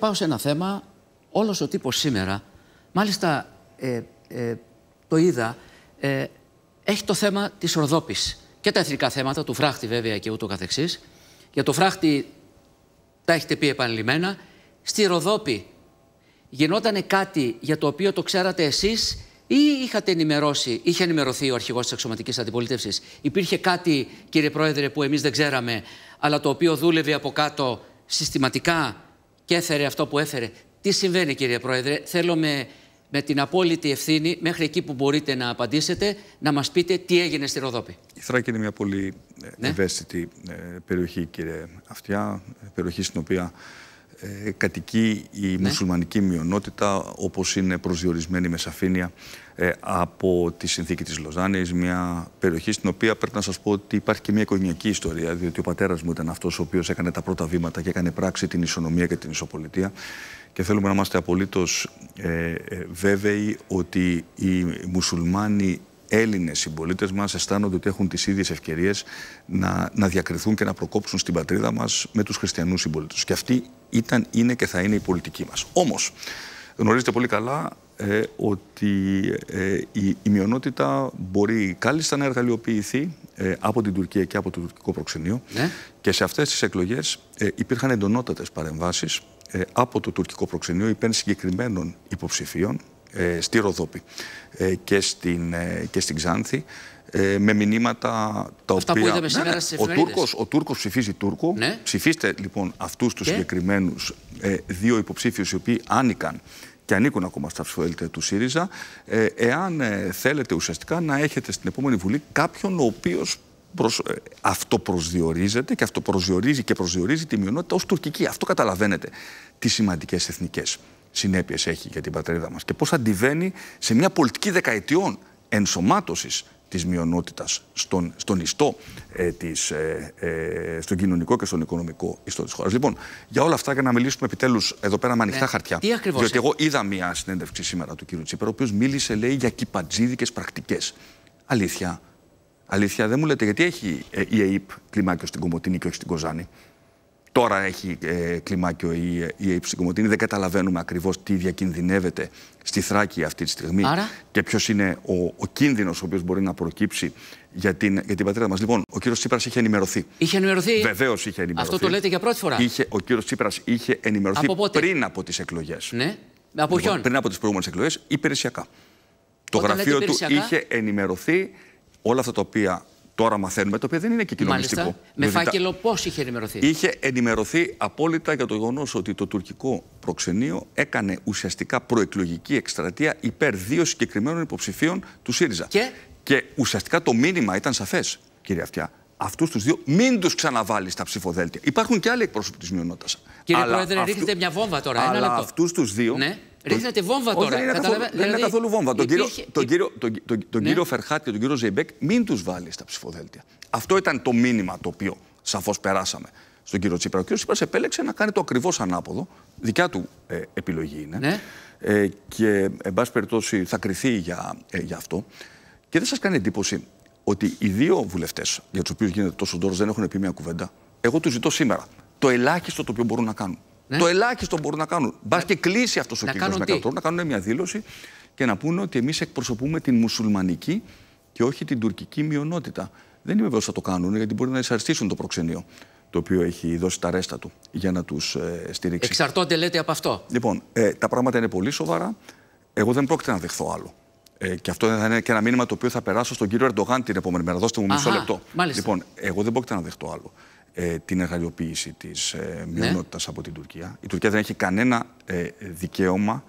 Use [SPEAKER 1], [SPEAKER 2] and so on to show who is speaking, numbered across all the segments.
[SPEAKER 1] πάω σε ένα θέμα, Όλος ο τύπος σήμερα, μάλιστα ε, ε, το είδα, ε, έχει το θέμα της Ροδόπης και τα εθνικά θέματα, του φράχτη βέβαια και ούτω καθεξής. Για το φράχτη τα έχετε πει επανειλημμένα. Στη Ροδόπη γινόταν κάτι για το οποίο το ξέρατε εσείς ή είχατε ενημερώσει, είχε ενημερωθεί ο αρχηγός της εξωματικής αντιπολίτευσης. Υπήρχε κάτι, κύριε Πρόεδρε, που εμείς δεν ξέραμε, αλλά το οποίο δούλευε από κάτω συστηματικά και έφερε αυτό που έφερε. Τι συμβαίνει, κύριε Πρόεδρε, θέλω με, την απόλυτη ευθύνη, μέχρι εκεί που μπορείτε να απαντήσετε, να μας πείτε τι έγινε στη Ροδόπη.
[SPEAKER 2] Η Θράκη είναι μια πολύ ε, ναι. ευαίσθητη ε, περιοχή, κύριε Αυτιά, ε, περιοχή στην οποία κατοικεί η ναι. μουσουλμανική μειονότητα, όπως είναι προσδιορισμένη με σαφήνεια ε, από τη συνθήκη της Λοζάνης, μια περιοχή στην οποία πρέπει να σας πω ότι υπάρχει και μια οικογενειακή ιστορία, διότι ο πατέρας μου ήταν αυτός ο οποίος έκανε τα πρώτα βήματα και έκανε πράξη την ισονομία και την ισοπολιτεία και θέλουμε να είμαστε απολύτως ε, ε βέβαιοι ότι οι μουσουλμάνοι Έλληνες συμπολίτες μας αισθάνονται ότι έχουν τις ίδιες ευκαιρίες να, να διακριθούν και να προκόψουν στην πατρίδα μας με τους χριστιανούς συμπολίτες. Και αυτή ήταν, είναι και θα είναι η πολιτική μας. Όμως, γνωρίζετε πολύ καλά ε, ότι ε, η, μειονότητα μπορεί κάλλιστα να εργαλειοποιηθεί ε, από την Τουρκία και από το τουρκικό προξενείο ναι. και σε αυτές τις εκλογές υπήρχαν εντονότατες παρεμβάσεις από το τουρκικό προξενείο υπέρ συγκεκριμένων υποψηφίων στη Ροδόπη και στην, και στην Ξάνθη με μηνύματα τα οποία... Που είδαμε ναι, ναι, ο, Τούρκος, ψηφίζει Τούρκο. Ψηφίστε λοιπόν αυτούς τους και... συγκεκριμένους δύο υποψήφιους οι οποίοι άνοικαν και ανήκουν ακόμα στα ψηφοδέλτια του ΣΥΡΙΖΑ, ε, εάν ε, θέλετε ουσιαστικά να έχετε στην επόμενη Βουλή κάποιον ο οποίος ε, αυτοπροσδιορίζεται και αυτοπροσδιορίζει και προσδιορίζει τη μειονότητα ως τουρκική. Αυτό καταλαβαίνετε τι σημαντικές εθνικές συνέπειες έχει για την πατρίδα μας και πώς αντιβαίνει σε μια πολιτική δεκαετιών ενσωμάτωσης της μειονότητας στον, στον ιστό, ε, της, ε, ε, στον κοινωνικό και στον οικονομικό ιστό της χώρας. Λοιπόν, για όλα αυτά και να μιλήσουμε επιτέλους εδώ πέρα με ανοιχτά ναι. χαρτιά. Γιατί ακριβώς εγώ είδα μια συνέντευξη σήμερα του κύριου Τσίπρα, ο οποίος μίλησε, λέει, για κυπατζίδικες πρακτικές. Αλήθεια. Αλήθεια, δεν μου λέτε γιατί έχει η ΕΕΠ κλιμάκιο στην Κομωτινή και όχι στην Κοζάνη. Τώρα έχει ε, κλιμάκιο η, η Δεν καταλαβαίνουμε ακριβώς τι διακινδυνεύεται στη Θράκη αυτή τη στιγμή Άρα. και ποιος είναι ο, ο κίνδυνος ο οποίος μπορεί να προκύψει για την, για την πατρίδα μας. Λοιπόν, ο κύριος Τσίπρας είχε ενημερωθεί. Είχε ενημερωθεί. Βεβαίως είχε ενημερωθεί. Αυτό το λέτε για πρώτη φορά. Είχε, ο κύριος Τσίπρας είχε ενημερωθεί πριν από τις εκλογές. Ναι. Από λοιπόν, Πριν από τις προηγούμενες εκλογές, υπηρεσιακά. Το γραφείο του είχε ενημερωθεί όλα αυτά τα οποία τώρα μαθαίνουμε, το οποίο δεν είναι και κοινωνιστικό. Με φάκελο
[SPEAKER 1] πώς είχε ενημερωθεί. Είχε
[SPEAKER 2] ενημερωθεί απόλυτα για το γεγονός ότι το τουρκικό προξενείο έκανε ουσιαστικά προεκλογική εκστρατεία υπέρ δύο συγκεκριμένων υποψηφίων του ΣΥΡΙΖΑ. Και, ουσιαστικά το μήνυμα ήταν σαφές, κύριε Αυτιά. Αυτούς τους δύο μην τους ξαναβάλεις στα ψηφοδέλτια. Υπάρχουν και άλλοι εκπρόσωποι της μειονότητας. Κύριε Πρόεδρε, αυτού... ρίχνετε μια
[SPEAKER 1] βόμβα τώρα. Αλλά αυτούς
[SPEAKER 2] τους δύο ναι. Ρίχνατε βόμβα τώρα. δεν είναι, καθόλου, δηλαδή, καθόλου βόμβα. Τον κύριο, τον, κύριο, ναι. τον, τον, τον κύριο Φερχάτ και τον κύριο Ζεϊμπέκ μην τους βάλει στα ψηφοδέλτια. Αυτό ήταν το μήνυμα το οποίο σαφώς περάσαμε στον κύριο Τσίπρα. Ο κύριος Τσίπρας επέλεξε να κάνει το ακριβώς ανάποδο. Δικιά του ε, επιλογή είναι. Ναι. Ε, και, εν πάση περιπτώσει, θα κρυθεί για, ε, για αυτό. Και δεν σας κάνει εντύπωση ότι οι δύο βουλευτές για τους οποίους γίνεται τόσο τόρο δεν έχουν πει μια κουβέντα. Εγώ τους ζητώ σήμερα το ελάχιστο το οποίο μπορούν να κάνουν. Ναι. Το ελάχιστο μπορούν να κάνουν. Μπα ναι. και κλείσει αυτός ο κύκλο με να κάνουν μια δήλωση και να πούνε ότι εμείς εκπροσωπούμε την μουσουλμανική και όχι την τουρκική μειονότητα. Δεν είμαι βέβαιος θα το κάνουν, γιατί μπορεί να εισαρτήσουν το προξενείο το οποίο έχει δώσει τα ρέστα του για να τους ε, στηρίξει.
[SPEAKER 1] Εξαρτώνται, λέτε, από
[SPEAKER 2] αυτό. Λοιπόν, ε, τα πράγματα είναι πολύ σοβαρά. Εγώ δεν πρόκειται να δεχθώ άλλο. Ε, και αυτό θα είναι και ένα μήνυμα το οποίο θα περάσω στον κύριο Ερντογάν την επόμενη μέρα. Δώστε μου μισό λεπτό. Μάλιστα. Λοιπόν, εγώ δεν πρόκειται να δεχτώ άλλο. Ε, την εργαλειοποίηση της ε, ναι. από την Τουρκία. Η Τουρκία δεν έχει κανένα ε, δικαίωμα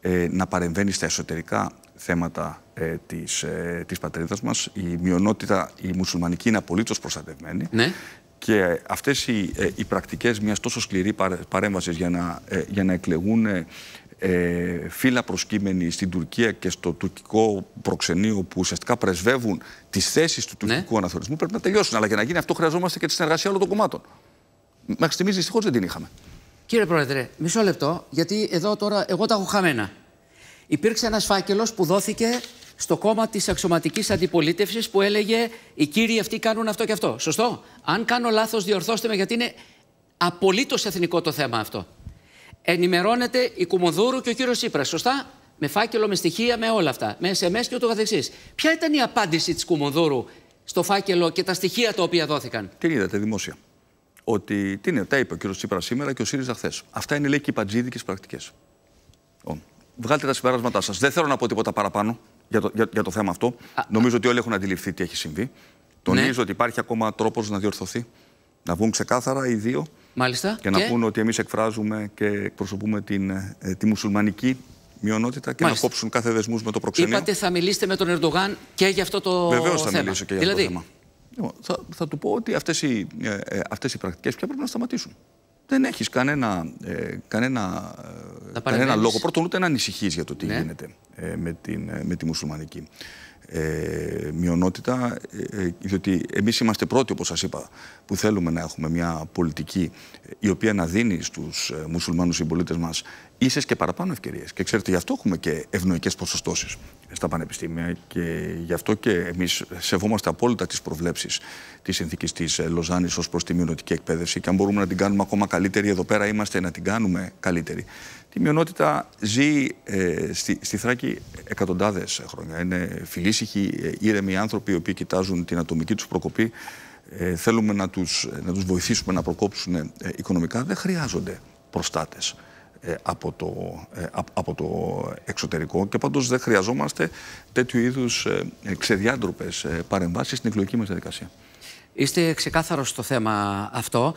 [SPEAKER 2] ε, να παρεμβαίνει στα εσωτερικά θέματα της, της πατρίδας μας. Η μειονότητα, η μουσουλμανική είναι απολύτως προστατευμένη. Ναι. Και αυτές οι, οι πρακτικές μιας τόσο σκληρή παρέμβασης για να, για να εκλεγούν ε, φύλλα προσκύμενοι στην Τουρκία και στο τουρκικό προξενείο που ουσιαστικά πρεσβεύουν τις θέσεις του τουρκικού ναι. αναθωρισμού πρέπει να τελειώσουν. Αλλά για να γίνει αυτό χρειαζόμαστε και τη συνεργασία όλων των κομμάτων. Μέχρι στιγμής δυστυχώς δεν την είχαμε.
[SPEAKER 1] Κύριε Πρόεδρε, μισό λεπτό, γιατί εδώ τώρα εγώ τα έχω χαμένα. Υπήρξε ένας φάκελος που δόθηκε στο κόμμα της αξιωματικής αντιπολίτευσης που έλεγε Οι κύριοι αυτοί κάνουν αυτό και αυτό. Σωστό. Αν κάνω λάθος, διορθώστε με, γιατί είναι απολύτως εθνικό το θέμα αυτό ενημερώνεται η Κουμοδούρου και ο κύριος Σύπρα. Σωστά. Με φάκελο, με στοιχεία, με όλα αυτά. Με SMS και ούτω καθεξής. Ποια
[SPEAKER 2] ήταν η απάντηση της
[SPEAKER 1] Κουμοδούρου στο φάκελο και τα στοιχεία τα οποία δόθηκαν.
[SPEAKER 2] Την είδατε δημόσια. Ότι τι είναι, τα είπε ο κύριος Τσίπρας σήμερα και ο ΣΥΡΙΖΑ χθες. Αυτά είναι λέει και οι παντζίδικες πρακτικές. Βγάλτε τα συμπεράσματά σας. Δεν θέλω να πω τίποτα παραπάνω για το, για, για το θέμα αυτό. Α, Νομίζω ότι όλοι έχουν αντιληφθεί τι έχει συμβεί. Ναι. Τονίζω ναι. ότι υπάρχει ακόμα τρόπος να διορθωθεί. Να βγουν ξεκάθαρα οι δύο
[SPEAKER 1] Μάλιστα. Και, να πούνε
[SPEAKER 2] ότι εμείς εκφράζουμε και εκπροσωπούμε την, ε, τη μουσουλμανική μειονότητα και να κόψουν κάθε δεσμούς με το προξενείο. Είπατε
[SPEAKER 1] θα μιλήσετε με τον Ερντογάν και για αυτό το θέμα. Βεβαίως θα μιλήσω και για δηλαδή... αυτό το
[SPEAKER 2] δηλαδή- θέμα. Λοιπόν, θα, θα του πω ότι αυτές οι, ε, ε, αυτές οι πρακτικές πια πρέπει να σταματήσουν. Δεν έχεις κανένα, ε, κανένα, κανένα λόγο. Πρώτον, ούτε να ανησυχείς για το τι ναι. γίνεται με, την, με τη μουσουλμανική ε, μειονότητα, ε, ε, διότι εμείς είμαστε πρώτοι, όπως σας είπα, που θέλουμε να έχουμε μια πολιτική ε, η οποία να δίνει στους ε, μουσουλμάνους συμπολίτες μας ίσες και παραπάνω ευκαιρίες. Και ξέρετε, γι' αυτό έχουμε και ευνοϊκές ποσοστώσεις στα πανεπιστήμια και γι' αυτό και εμείς σεβόμαστε απόλυτα τις προβλέψεις της συνθήκης της Λοζάνης ως προς τη μειονοτική εκπαίδευση και αν μπορούμε να την κάνουμε ακόμα καλύτερη εδώ πέρα είμαστε να την κάνουμε καλύτερη. Η μειονότητα ζει ε, στη, στη Θράκη εκατοντάδες χρόνια. Είναι φιλήσυχοι, ε, ήρεμοι άνθρωποι οι οποίοι κοιτάζουν την ατομική τους προκοπή. Ε, θέλουμε να τους να τους βοηθήσουμε να προκόψουν οικονομικά. Δεν χρειάζονται προστάτες από, το, από το εξωτερικό και πάντως δεν χρειαζόμαστε τέτοιου είδους ε, παρεμβάσεις στην εκλογική μας διαδικασία. Είστε ξεκάθαρος
[SPEAKER 1] στο θέμα αυτό.